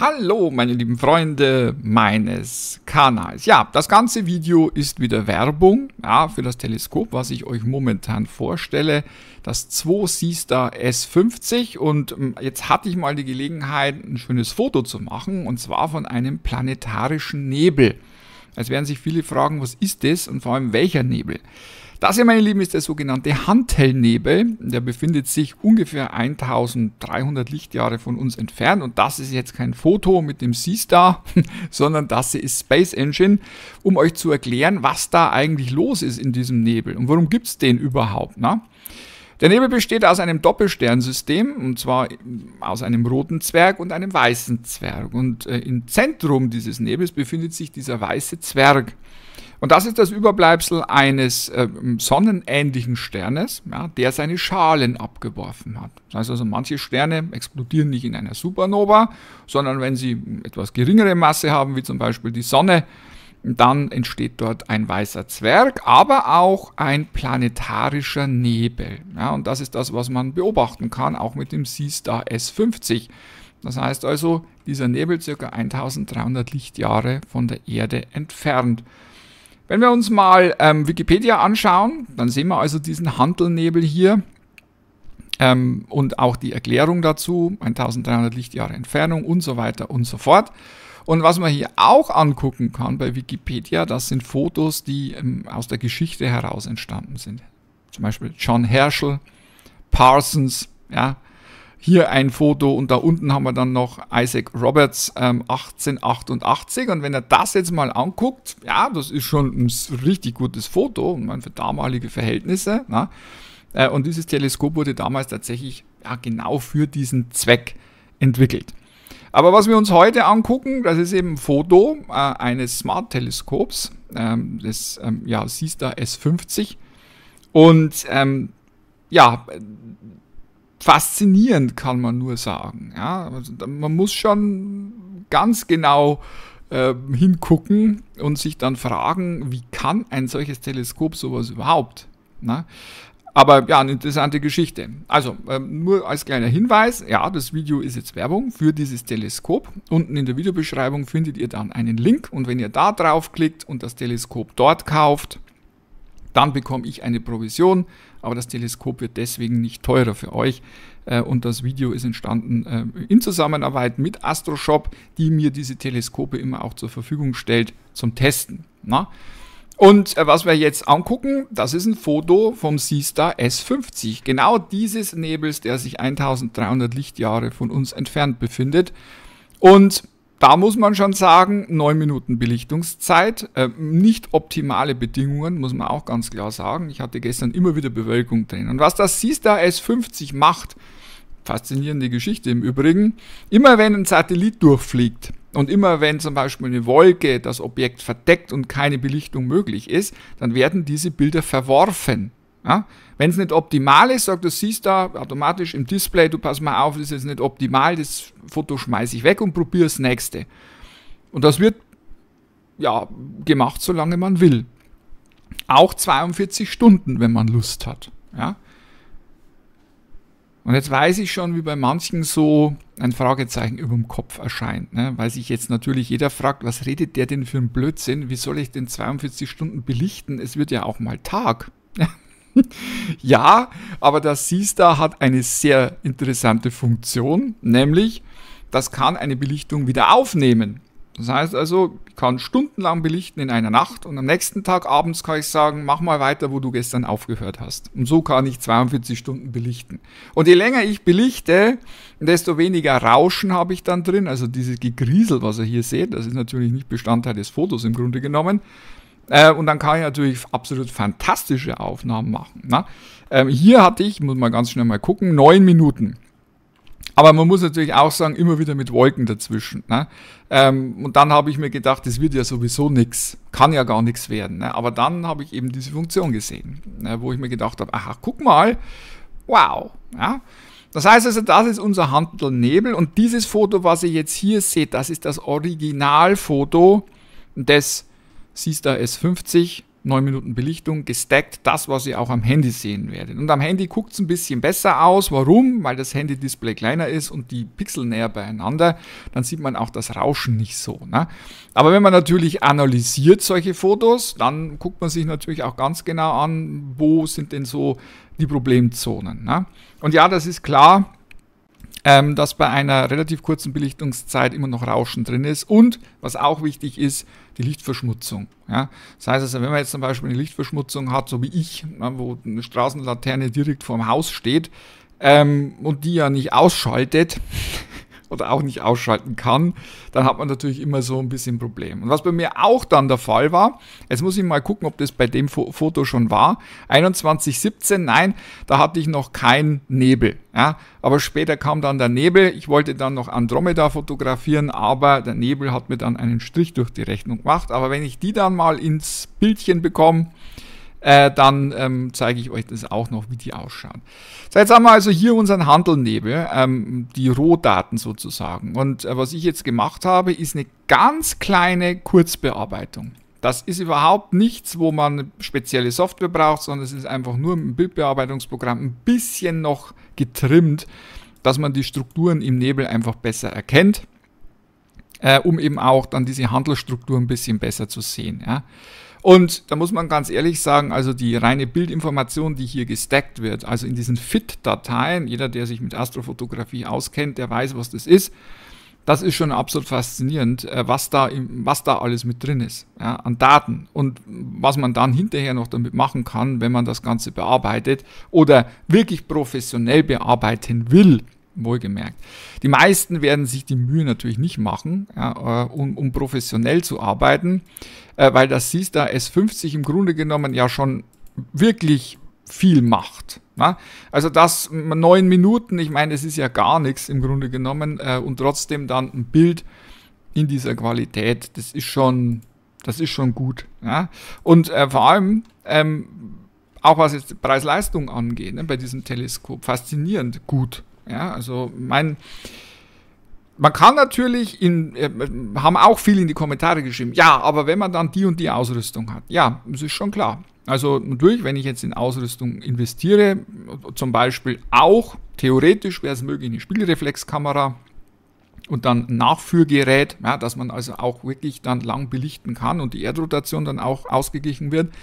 Hallo meine lieben Freunde meines Kanals. Ja, das ganze Video ist wieder Werbung ja, für das Teleskop, was ich euch momentan vorstelle. Das 2 Seastar S50 und ähm, jetzt hatte ich mal die Gelegenheit, ein schönes Foto zu machen und zwar von einem planetarischen Nebel. Es werden sich viele fragen, was ist das und vor allem welcher Nebel? Das hier, meine Lieben, ist der sogenannte Handhellnebel. Der befindet sich ungefähr 1300 Lichtjahre von uns entfernt. Und das ist jetzt kein Foto mit dem Seastar, sondern das hier ist Space Engine, um euch zu erklären, was da eigentlich los ist in diesem Nebel und warum gibt es den überhaupt. Ne? Der Nebel besteht aus einem Doppelsternsystem, und zwar aus einem roten Zwerg und einem weißen Zwerg. Und äh, im Zentrum dieses Nebels befindet sich dieser weiße Zwerg. Und das ist das Überbleibsel eines äh, sonnenähnlichen Sternes, ja, der seine Schalen abgeworfen hat. Das heißt also, manche Sterne explodieren nicht in einer Supernova, sondern wenn sie etwas geringere Masse haben, wie zum Beispiel die Sonne, dann entsteht dort ein weißer Zwerg, aber auch ein planetarischer Nebel. Ja, und das ist das, was man beobachten kann, auch mit dem Seastar S50. Das heißt also, dieser Nebel ca. 1300 Lichtjahre von der Erde entfernt. Wenn wir uns mal ähm, Wikipedia anschauen, dann sehen wir also diesen Handelnebel hier ähm, und auch die Erklärung dazu, 1300 Lichtjahre Entfernung und so weiter und so fort. Und was man hier auch angucken kann bei Wikipedia, das sind Fotos, die ähm, aus der Geschichte heraus entstanden sind. Zum Beispiel John Herschel, Parsons, ja, hier ein Foto und da unten haben wir dann noch Isaac Roberts ähm, 1888. Und wenn er das jetzt mal anguckt, ja, das ist schon ein richtig gutes Foto, ich meine, für damalige Verhältnisse. Na? Ne? Äh, und dieses Teleskop wurde damals tatsächlich ja, genau für diesen Zweck entwickelt. Aber was wir uns heute angucken, das ist eben ein Foto äh, eines Smart-Teleskops, ähm, des ähm, ja, Sista S50. Und ähm, ja, faszinierend, kann man nur sagen. Ja, also, man muss schon ganz genau äh, hingucken und sich dann fragen, wie kann ein solches Teleskop sowas überhaupt? Na? Ne? Aber ja, eine interessante Geschichte. Also, ähm, nur als kleiner Hinweis, ja, das Video ist jetzt Werbung für dieses Teleskop. Unten in der Videobeschreibung findet ihr dann einen Link und wenn ihr da draufklickt und das Teleskop dort kauft, dann bekomme ich eine Provision, aber das Teleskop wird deswegen nicht teurer für euch. Äh, und das Video ist entstanden äh, in Zusammenarbeit mit AstroShop, die mir diese Teleskope immer auch zur Verfügung stellt zum Testen. Und äh, was wir jetzt angucken, das ist ein Foto vom Seastar S50, genau dieses Nebels, der sich 1300 Lichtjahre von uns entfernt befindet. Und da muss man schon sagen, neun Minuten Belichtungszeit, äh, nicht optimale Bedingungen, muss man auch ganz klar sagen. Ich hatte gestern immer wieder Bewölkung drin. Und was das Sista S50 macht, faszinierende Geschichte im Übrigen, immer wenn ein Satellit durchfliegt und immer wenn zum Beispiel eine Wolke das Objekt verdeckt und keine Belichtung möglich ist, dann werden diese Bilder verworfen. Ja? Wenn es nicht optimal ist, sagt, du siehst da automatisch im Display, du pass mal auf, das ist jetzt nicht optimal, das Foto schmeiße ich weg und probiere das nächste. Und das wird ja gemacht, solange man will. Auch 42 Stunden, wenn man Lust hat. Ja? Und jetzt weiß ich schon, wie bei manchen so ein Fragezeichen über dem Kopf erscheint, ne? weil sich jetzt natürlich jeder fragt, was redet der denn für einen Blödsinn? Wie soll ich denn 42 Stunden belichten? Es wird ja auch mal Tag. ja, aber das C-Star hat eine sehr interessante Funktion, nämlich das kann eine Belichtung wieder aufnehmen. Das heißt also, ich kann stundenlang belichten in einer Nacht und am nächsten Tag abends kann ich sagen, mach mal weiter, wo du gestern aufgehört hast. Und so kann ich 42 Stunden belichten. Und je länger ich belichte, desto weniger Rauschen habe ich dann drin. Also dieses Gegriesel, was ihr hier seht, das ist natürlich nicht Bestandteil des Fotos im Grunde genommen. Äh, und dann kann ich natürlich absolut fantastische Aufnahmen machen. Ne? Ähm, hier hatte ich, muss man ganz schnell mal gucken, neun Minuten. Aber man muss natürlich auch sagen, immer wieder mit Wolken dazwischen. Ne? Ähm, und dann habe ich mir gedacht, das wird ja sowieso nichts, kann ja gar nichts werden. Ne? Aber dann habe ich eben diese Funktion gesehen, ne? wo ich mir gedacht habe, aha, guck mal, wow. Ja? Das heißt also, das ist unser Handelnebel und dieses Foto, was ihr jetzt hier seht, das ist das Originalfoto des Seastar S50, 9 Minuten Belichtung, gestackt, das, was ihr auch am Handy sehen werdet. Und am Handy guckt es ein bisschen besser aus. Warum? Weil das Handy-Display kleiner ist und die Pixel näher beieinander. Dann sieht man auch das Rauschen nicht so. Ne? Aber wenn man natürlich analysiert solche Fotos, dann guckt man sich natürlich auch ganz genau an, wo sind denn so die Problemzonen. Ne? Und ja, das ist klar, ähm, das bei einer relativ kurzen Belichtungszeit immer noch Rauschen drin ist. Und was auch wichtig ist, die Lichtverschmutzung. Ja? Das heißt also, wenn man jetzt zum Beispiel eine Lichtverschmutzung hat, so wie ich, ne, wo eine Straßenlaterne direkt vorm Haus steht ähm, und die ja nicht ausschaltet, oder auch nicht ausschalten kann, dann hat man natürlich immer so ein bisschen Problem. Und was bei mir auch dann der Fall war, jetzt muss ich mal gucken, ob das bei dem Foto schon war. 2117, nein, da hatte ich noch keinen Nebel. Ja, aber später kam dann der Nebel. Ich wollte dann noch Andromeda fotografieren, aber der Nebel hat mir dann einen Strich durch die Rechnung gemacht. Aber wenn ich die dann mal ins Bildchen bekomme, äh, dann ähm, zeige ich euch das auch noch, wie die ausschauen. So, jetzt haben wir also hier unseren Handelnebel, ähm, die Rohdaten sozusagen. Und äh, was ich jetzt gemacht habe, ist eine ganz kleine Kurzbearbeitung. Das ist überhaupt nichts, wo man spezielle Software braucht, sondern es ist einfach nur im Bildbearbeitungsprogramm ein bisschen noch getrimmt, dass man die Strukturen im Nebel einfach besser erkennt, äh, um eben auch dann diese Handelsstruktur ein bisschen besser zu sehen. Ja. Und da muss man ganz ehrlich sagen, also die reine Bildinformation, die hier gestackt wird, also in diesen FIT-Dateien, jeder, der sich mit Astrofotografie auskennt, der weiß, was das ist. Das ist schon absolut faszinierend, äh, was da, was da alles mit drin ist ja, an Daten und was man dann hinterher noch damit machen kann, wenn man das Ganze bearbeitet oder wirklich professionell bearbeiten will wohlgemerkt. Die meisten werden sich die Mühe natürlich nicht machen, ja, äh, um, um, professionell zu arbeiten, äh, weil das Sista S50 im Grunde genommen ja schon wirklich viel macht. Na? Ne? Also das neun Minuten, ich meine, es ist ja gar nichts im Grunde genommen äh, und trotzdem dann ein Bild in dieser Qualität, das ist schon, das ist schon gut. Ja? Und äh, vor allem, ähm, auch was jetzt Preis-Leistung angeht, ne, bei diesem Teleskop, faszinierend gut. Ja, also mein. Man kann natürlich in, äh, haben auch viele in die Kommentare geschrieben, ja, aber wenn man dann die und die Ausrüstung hat, ja, das ist schon klar. Also natürlich, wenn ich jetzt in Ausrüstung investiere, zum Beispiel auch, theoretisch wäre es möglich, eine Spielreflexkamera und dann ein Nachführgerät, ja, dass man also auch wirklich dann lang belichten kann und die Erdrotation dann auch ausgeglichen wird.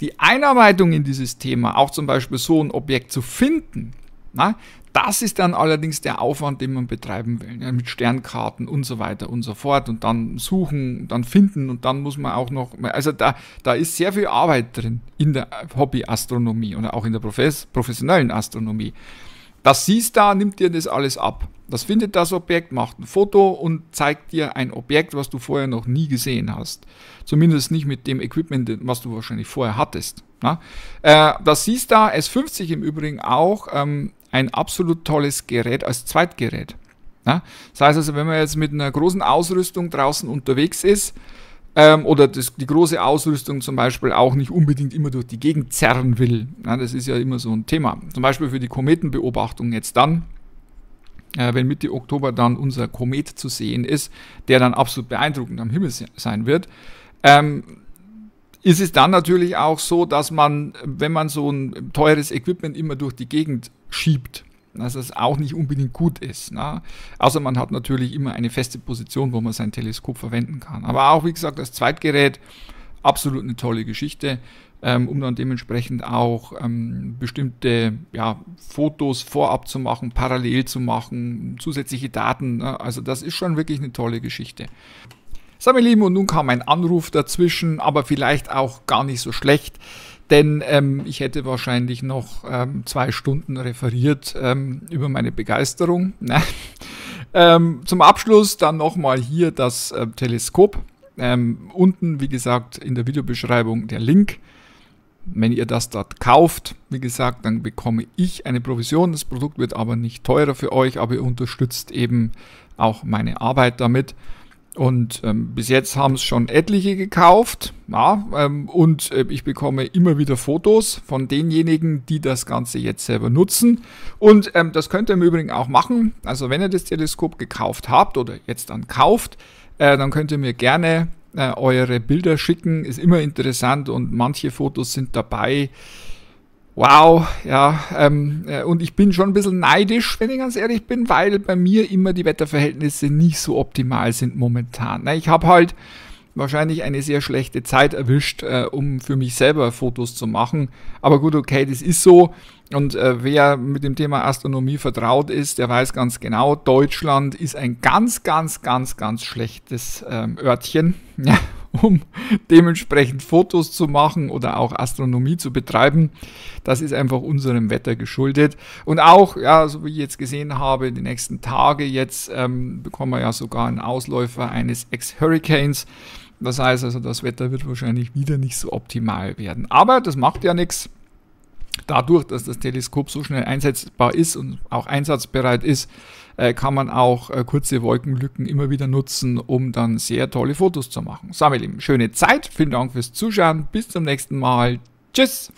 Die Einarbeitung in dieses Thema, auch zum Beispiel so ein Objekt zu finden, na, das ist dann allerdings der Aufwand, den man betreiben will, ja, mit Sternkarten und so weiter und so fort und dann suchen, dann finden und dann muss man auch noch, also da, da ist sehr viel Arbeit drin in der Hobbyastronomie oder auch in der Profes professionellen Astronomie. Das siehst da, nimmt dir das alles ab. Das findet das Objekt, macht ein Foto und zeigt dir ein Objekt, was du vorher noch nie gesehen hast. Zumindest nicht mit dem Equipment, was du wahrscheinlich vorher hattest. Na? Äh, das siehst da, S50 im Übrigen auch, ähm, ein absolut tolles Gerät als Zweitgerät. Ja? Das heißt also, wenn man jetzt mit einer großen Ausrüstung draußen unterwegs ist, ähm, oder das, die große Ausrüstung zum Beispiel auch nicht unbedingt immer durch die Gegend zerren will. Ja, das ist ja immer so ein Thema. Zum Beispiel für die Kometenbeobachtung jetzt dann, äh, wenn Mitte Oktober dann unser Komet zu sehen ist, der dann absolut beeindruckend am Himmel se sein wird. Ähm, ist es dann natürlich auch so, dass man, wenn man so ein teures Equipment immer durch die Gegend schiebt dass es auch nicht unbedingt gut ist. Ne? Außer man hat natürlich immer eine feste Position, wo man sein Teleskop verwenden kann. Aber auch, wie gesagt, das Zweitgerät, absolut eine tolle Geschichte, ähm, um dann dementsprechend auch ähm, bestimmte ja, Fotos vorab zu machen, parallel zu machen, zusätzliche Daten. Ne? Also das ist schon wirklich eine tolle Geschichte. So, meine Lieben, und nun kam ein Anruf dazwischen, aber vielleicht auch gar nicht so schlecht denn ähm, ich hätte wahrscheinlich noch ähm, zwei Stunden referiert ähm, über meine Begeisterung. Ne? Ähm, zum Abschluss dann nochmal hier das äh, Teleskop. Ähm, unten, wie gesagt, in der Videobeschreibung der Link. Wenn ihr das dort kauft, wie gesagt, dann bekomme ich eine Provision. Das Produkt wird aber nicht teurer für euch, aber ihr unterstützt eben auch meine Arbeit damit. Und ähm, bis jetzt haben es schon etliche gekauft. Ja, ähm, und äh, ich bekomme immer wieder Fotos von denjenigen, die das Ganze jetzt selber nutzen. Und ähm, das könnt ihr im Übrigen auch machen. Also wenn ihr das Teleskop gekauft habt oder jetzt dann kauft, äh, dann könnt ihr mir gerne äh, eure Bilder schicken. Ist immer interessant und manche Fotos sind dabei Wow, ja, ähm, äh, und ich bin schon ein bisschen neidisch, wenn ich ganz ehrlich bin, weil bei mir immer die Wetterverhältnisse nicht so optimal sind momentan. Ich habe halt wahrscheinlich eine sehr schlechte Zeit erwischt, äh, um für mich selber Fotos zu machen. Aber gut, okay, das ist so. Und äh, wer mit dem Thema Astronomie vertraut ist, der weiß ganz genau, Deutschland ist ein ganz, ganz, ganz, ganz schlechtes ähm, Örtchen. Ja, um dementsprechend Fotos zu machen oder auch Astronomie zu betreiben. Das ist einfach unserem Wetter geschuldet. Und auch, ja, so wie ich jetzt gesehen habe, die nächsten Tage jetzt ähm, bekommen wir ja sogar einen Ausläufer eines Ex-Hurricanes. Das heißt also, das Wetter wird wahrscheinlich wieder nicht so optimal werden. Aber das macht ja nichts dadurch, dass das Teleskop so schnell einsetzbar ist und auch einsatzbereit ist, äh, kann man auch äh, kurze Wolkenlücken immer wieder nutzen, um dann sehr tolle Fotos zu machen. So, meine Lieben, schöne Zeit. Vielen Dank fürs Zuschauen. Bis zum nächsten Mal. Tschüss.